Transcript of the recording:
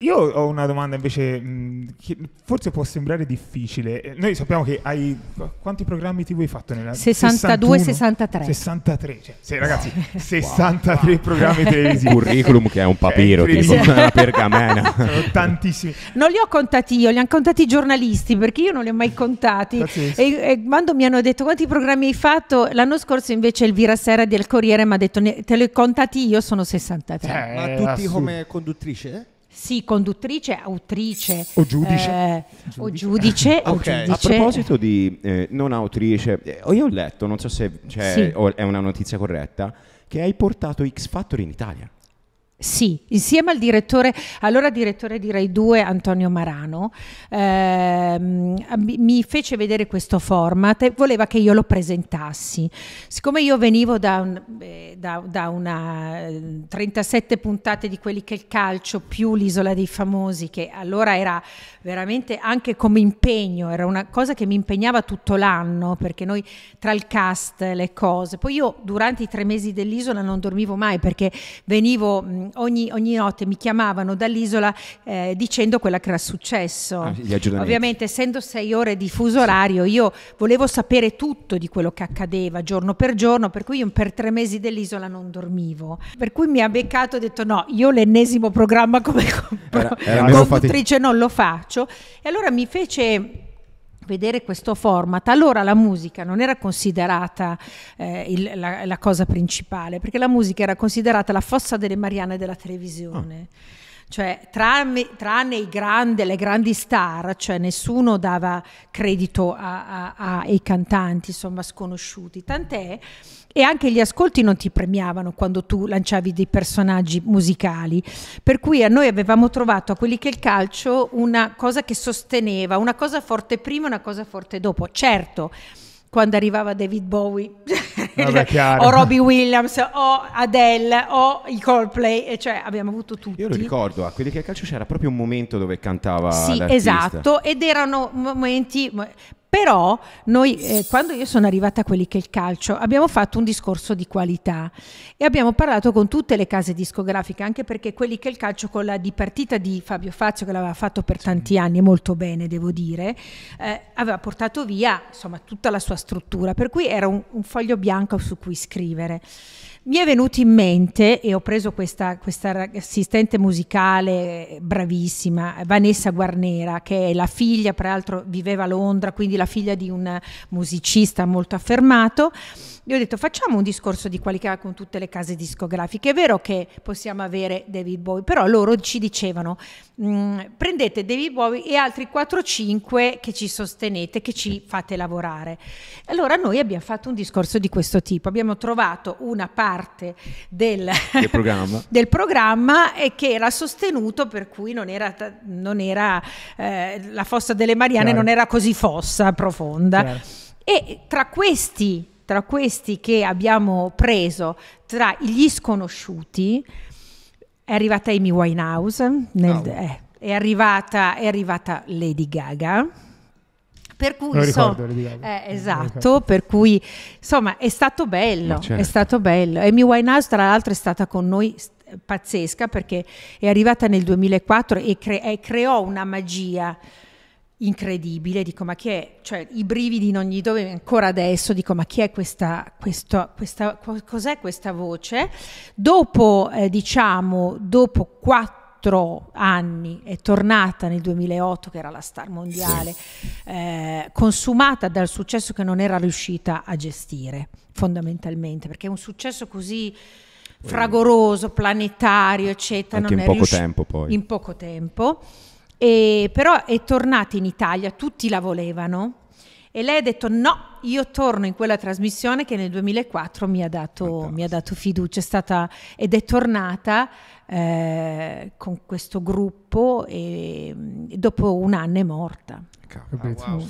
Io ho una domanda invece che forse può sembrare difficile. Eh, noi sappiamo che hai quanti programmi TV hai fatto nella 62 61? 63. 63, cioè, se- ragazzi, 63 programmi televisivi. Curriculum che è un papiro, Cioè, tipo una pergamena. Sono tantissimi. Non li ho contati io, li hanno contati i giornalisti perché io non li ho mai contati. E, e quando mi hanno detto quanti programmi hai fatto, l'anno scorso invece Elvira Sera del Corriere mi ha detto te li ho contati io, sono 63. Cioè, eh, Ma tutti assurdo. come conduttrice? Sì, conduttrice, autrice. O giudice. Eh, giudice. O giudice, okay. o giudice. A proposito di eh, non autrice, eh, io ho letto, non so se cioè, sì. è una notizia corretta, che hai portato X Factor in Italia. Sì, insieme al direttore, allora direttore di Rai 2 Antonio Marano, ehm, mi fece vedere questo format e voleva che io lo presentassi. Siccome io venivo da, un, eh, da, da una 37 eh, puntate di quelli che il calcio più l'isola dei famosi, che allora era veramente anche come impegno, era una cosa che mi impegnava tutto l'anno, perché noi tra il cast, le cose, poi io durante i tre mesi dell'isola non dormivo mai perché venivo ogni, ogni, notte mi chiamavano dall'isola eh, dicendo quella che era successo. Ah, Ovviamente essendo sei ore di fuso orario io volevo sapere tutto di quello che accadeva giorno per giorno, per cui io per tre mesi dell'isola non dormivo. Per cui mi ha beccato e ho detto no, io l'ennesimo programma come, come era, era conduttrice non lo faccio. E allora mi fece vedere questo format. Allora la musica non era considerata eh, il, la, la, cosa principale, perché la musica era considerata la fossa delle Marianne della televisione. Oh. Cioè, tranne, tranne grandi, le grandi star, cioè nessuno dava credito ai cantanti, insomma, sconosciuti. Tant'è e anche gli ascolti non ti premiavano quando tu lanciavi dei personaggi musicali. Per cui a noi avevamo trovato a quelli che il calcio una cosa che sosteneva, una cosa forte prima e una cosa forte dopo. Certo, quando arrivava David Bowie Vabbè, cioè, o Robbie Williams o Adele o i Coldplay cioè abbiamo avuto tutti io lo ricordo a quelli che al calcio c'era proprio un momento dove cantava sì l'artista. esatto ed erano momenti però noi, eh, quando io sono arrivata a quelli che è il calcio, abbiamo fatto un discorso di qualità e abbiamo parlato con tutte le case discografiche, anche perché quelli che è il calcio con la dipartita di Fabio Fazio, che l'aveva fatto per tanti anni, molto bene devo dire, eh, aveva portato via insomma, tutta la sua struttura, per cui era un, un foglio bianco su cui scrivere. Mi è venuto in mente, e ho preso questa, questa assistente musicale eh, bravissima, Vanessa Guarnera, che è la figlia, peraltro viveva a Londra, quindi la figlia di un musicista molto affermato. Gli ho detto facciamo un discorso di qualità con tutte le case discografiche. È vero che possiamo avere David Bowie, però loro ci dicevano mm, prendete David Bowie e altri 4-5 che ci sostenete, che ci fate lavorare. Allora noi abbiamo fatto un discorso di questo tipo, abbiamo trovato una parte parte del, del, programma. del programma. e che era sostenuto per cui non era, non era eh, la fossa delle Mariane Chiaro. non era così fossa, profonda. Chiaro. E tra questi, tra questi che abbiamo preso, tra gli sconosciuti, è arrivata Amy Winehouse, nel, oh. eh, è, arrivata, è arrivata Lady Gaga per cui, insomma, ricordo, eh, esatto, per cui insomma è stato bello, certo. è stato bello. Amy Winehouse tra l'altro è stata con noi pazzesca perché è arrivata nel 2004 e, cre- e creò una magia incredibile, dico ma chi è, cioè i brividi in ogni dove, ancora adesso dico ma chi è questa, questa, questa cos'è questa voce? Dopo eh, diciamo, dopo quattro quattro anni, è tornata nel 2008 che era la star mondiale, sì. eh, consumata dal successo che non era riuscita a gestire fondamentalmente, perché un successo così eh. fragoroso, planetario, eccetera, Anche non in poco riusci- tempo poi. In poco tempo, e, però è tornata in Italia, tutti la volevano, e lei ha detto no, io torno in quella trasmissione che nel 2004 mi ha dato, mi ha dato fiducia, è stata, ed è tornata eh, con questo gruppo e mm, dopo un anno è morta. Ah, wow.